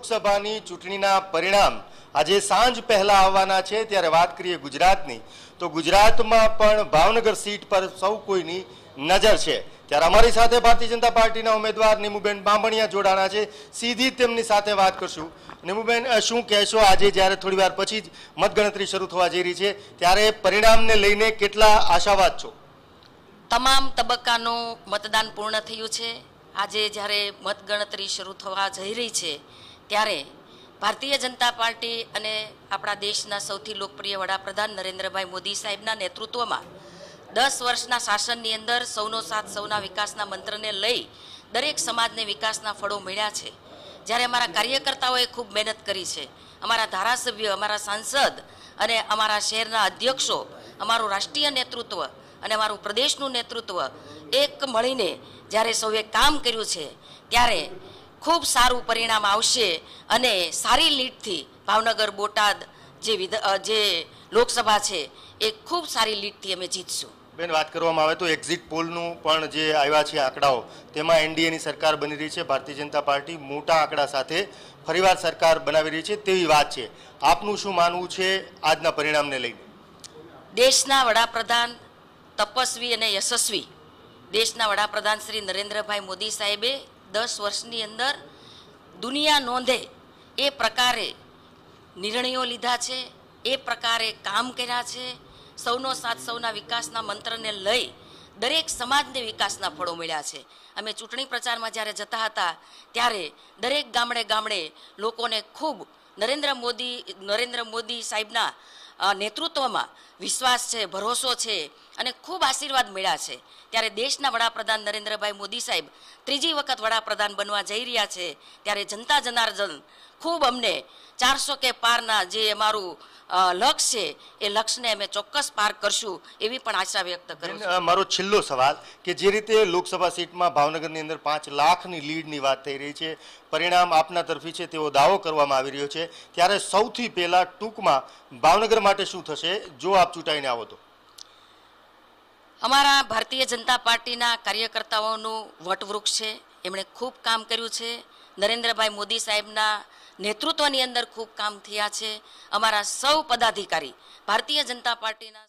લોકસભાની ચૂંટણીના પરિણામ આજે સાંજ પહેલાં આવવાના છે ત્યારે વાત કરીએ ગુજરાતની તો ગુજરાતમાં પણ ભાવનગર સીટ પર સૌ કોઈની નજર છે ત્યારે અમારી સાથે ભારતીય જનતા પાર્ટીના ઉમેદવાર નિમુબેન બાંભણિયા જોડાણા છે સીધી તેમની સાથે વાત કરશું નિમુબેન શું કહેશો આજે જ્યારે થોડીવાર પછી જ મતગણતરી શરૂ થવા જઈ રહી છે ત્યારે પરિણામને લઈને કેટલા આશાવાદ છો તમામ તબક્કાનું મતદાન પૂર્ણ થયું છે આજે જ્યારે મતગણતરી શરૂ થવા જઈ રહી છે ત્યારે ભારતીય જનતા પાર્ટી અને આપણા દેશના સૌથી લોકપ્રિય વડાપ્રધાન નરેન્દ્રભાઈ મોદી સાહેબના નેતૃત્વમાં દસ વર્ષના શાસનની અંદર સૌનો સાથ સૌના વિકાસના મંત્રને લઈ દરેક સમાજને વિકાસના ફળો મળ્યા છે જ્યારે અમારા કાર્યકર્તાઓએ ખૂબ મહેનત કરી છે અમારા ધારાસભ્ય અમારા સાંસદ અને અમારા શહેરના અધ્યક્ષો અમારું રાષ્ટ્રીય નેતૃત્વ અને અમારું પ્રદેશનું નેતૃત્વ એક મળીને જ્યારે સૌએ કામ કર્યું છે ત્યારે ખૂબ સારું પરિણામ આવશે અને સારી લીડથી ભાવનગર બોટાદ જે વિધ જે લોકસભા છે એ ખૂબ સારી લીડથી અમે જીતશું બેન વાત કરવામાં આવે તો એક્ઝિટ પોલનું પણ જે આવ્યા છે આંકડાઓ તેમાં એનડીએની સરકાર બની રહી છે ભારતીય જનતા પાર્ટી મોટા આંકડા સાથે ફરીવાર સરકાર બનાવી રહી છે તેવી વાત છે આપનું શું માનવું છે આજના પરિણામને લઈને દેશના વડાપ્રધાન તપસ્વી અને યશસ્વી દેશના વડાપ્રધાન શ્રી નરેન્દ્રભાઈ મોદી સાહેબે દસ વર્ષની અંદર દુનિયા નોંધે એ પ્રકારે નિર્ણયો લીધા છે એ પ્રકારે કામ કર્યા છે સૌનો સાથ સૌના વિકાસના મંત્રને લઈ દરેક સમાજને વિકાસના ફળો મળ્યા છે અમે ચૂંટણી પ્રચારમાં જ્યારે જતા હતા ત્યારે દરેક ગામડે ગામડે લોકોને ખૂબ નરેન્દ્ર મોદી નરેન્દ્ર મોદી સાહેબના નેતૃત્વમાં વિશ્વાસ છે ભરોસો છે અને ખૂબ આશીર્વાદ મળ્યા છે ત્યારે દેશના વડાપ્રધાન નરેન્દ્રભાઈ મોદી સાહેબ ત્રીજી વખત વડાપ્રધાન બનવા જઈ રહ્યા છે ત્યારે જનતા જનાર્દન ખૂબ અમને ચારસો કે પારના જે અમારું લક્ષ છે એ લક્ષ્યને અમે ચોક્કસ પાર કરશું એવી પણ આશા વ્યક્ત કરી મારો છેલ્લો સવાલ કે જે રીતે લોકસભા સીટમાં ભાવનગરની અંદર પાંચ લાખની લીડની વાત થઈ રહી છે પરિણામ આપના તરફી છે તેવો દાવો કરવામાં આવી રહ્યો છે ત્યારે સૌથી પહેલાં ટૂંકમાં ભાવનગર માટે શું થશે જો આપ ચૂંટાઈને આવો તો અમારા ભારતીય જનતા પાર્ટીના કાર્યકર્તાઓનું વટવૃક્ષ છે એમણે ખૂબ કામ કર્યું છે નરેન્દ્રભાઈ મોદી સાહેબના નેતૃત્વની અંદર ખૂબ કામ થયા છે અમારા સૌ પદાધિકારી ભારતીય જનતા પાર્ટીના